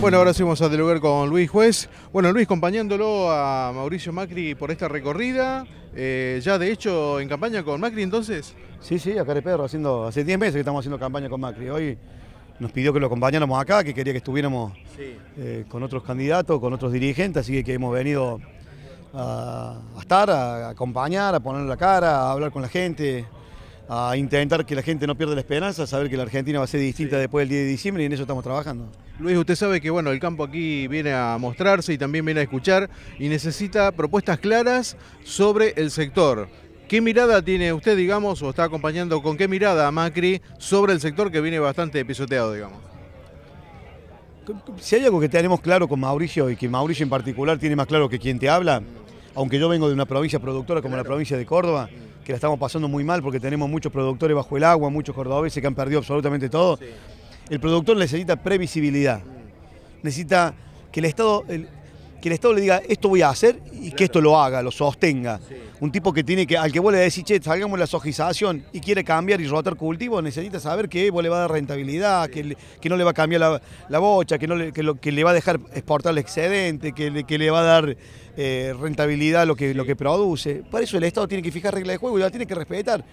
Bueno, ahora seguimos a de lugar con Luis Juez. Bueno, Luis, acompañándolo a Mauricio Macri por esta recorrida, eh, ya de hecho en campaña con Macri entonces. Sí, sí, acá de Pedro, haciendo, hace 10 meses que estamos haciendo campaña con Macri. Hoy nos pidió que lo acompañáramos acá, que quería que estuviéramos eh, con otros candidatos, con otros dirigentes, así que hemos venido a, a estar, a acompañar, a poner la cara, a hablar con la gente, a intentar que la gente no pierda la esperanza, saber que la Argentina va a ser distinta después del 10 de diciembre y en eso estamos trabajando. Luis, usted sabe que bueno, el campo aquí viene a mostrarse y también viene a escuchar y necesita propuestas claras sobre el sector. ¿Qué mirada tiene usted, digamos, o está acompañando con qué mirada a Macri sobre el sector que viene bastante pisoteado, digamos? Si hay algo que tenemos claro con Mauricio y que Mauricio en particular tiene más claro que quien te habla, aunque yo vengo de una provincia productora como la provincia de Córdoba, que la estamos pasando muy mal porque tenemos muchos productores bajo el agua, muchos cordobeses que han perdido absolutamente todo. El productor necesita previsibilidad. Necesita que el Estado, que el Estado le diga esto voy a hacer y que esto lo haga, lo sostenga. Un tipo que tiene que, al que vos le decís, che, salgamos la sojización y quiere cambiar y rotar cultivo, necesita saber que vos le va a dar rentabilidad, que, que, no le va a cambiar la, bocha, que, le, que, le va a dejar exportar el excedente, que le, que le va a dar eh, rentabilidad lo que, lo que produce. Para eso el Estado tiene que fijar reglas de juego y la tiene que respetar.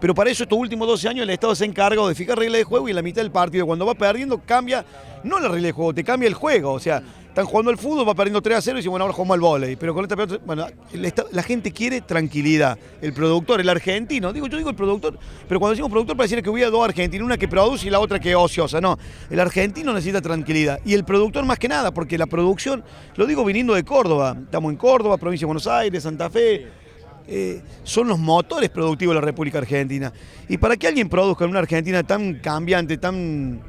Pero para eso estos últimos 12 años el Estado se encarga de fijar reglas de juego y en la mitad del partido, cuando va perdiendo, cambia no la regla el juego, te cambia el juego. O sea, están jugando al fútbol, va perdiendo 3 a 0 y dicen, bueno, ahora jugamos al volei. Pero con esta pelota, bueno, la, gente quiere tranquilidad. El productor, el argentino, digo, yo digo el productor, pero cuando decimos productor pareciera que hubiera dos argentinos, una que produce y la otra que ociosa. No, el argentino necesita tranquilidad. Y el productor más que nada, porque la producción, lo digo viniendo de Córdoba, estamos en Córdoba, provincia de Buenos Aires, Santa Fe. Eh, son los motores productivos de la República Argentina. Y para que alguien produzca en una Argentina tan cambiante, tan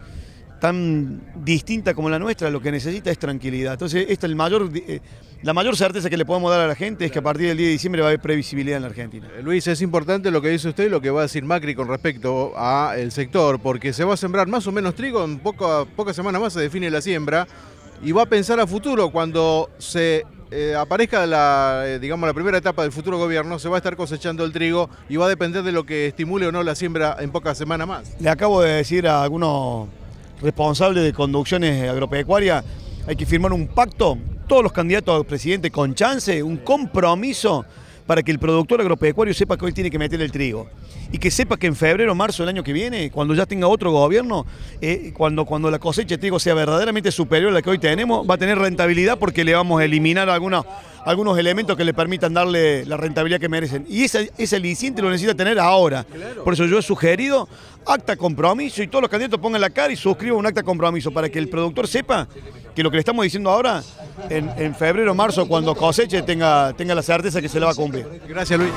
tan distinta como la nuestra, lo que necesita es tranquilidad. Entonces, esta, el mayor, eh, la mayor certeza que le podemos dar a la gente es que a partir del día de diciembre va a haber previsibilidad en la Argentina. Eh, Luis, es importante lo que dice usted y lo que va a decir Macri con respecto al sector, porque se va a sembrar más o menos trigo, en pocas poca semanas más se define la siembra, y va a pensar a futuro cuando se eh, aparezca la, digamos, la primera etapa del futuro gobierno, se va a estar cosechando el trigo y va a depender de lo que estimule o no la siembra en pocas semanas más. Le acabo de decir a algunos responsable de conducciones agropecuarias, hay que firmar un pacto, todos los candidatos a presidente con chance, un compromiso para que el productor agropecuario sepa que hoy tiene que meter el trigo. Y que sepa que en febrero, marzo del año que viene, cuando ya tenga otro gobierno, eh, cuando, cuando la cosecha de trigo sea verdaderamente superior a la que hoy tenemos, va a tener rentabilidad porque le vamos a eliminar algunos, algunos elementos que le permitan darle la rentabilidad que merecen. Y ese, ese aliciente lo necesita tener ahora. Por eso yo he sugerido acta compromiso y todos los candidatos pongan la cara y suscriban un acta compromiso para que el productor sepa que lo que le estamos diciendo ahora, en, febrero o marzo, cuando coseche, tenga, tenga la certeza que se le va a cumplir. Gracias, Luis.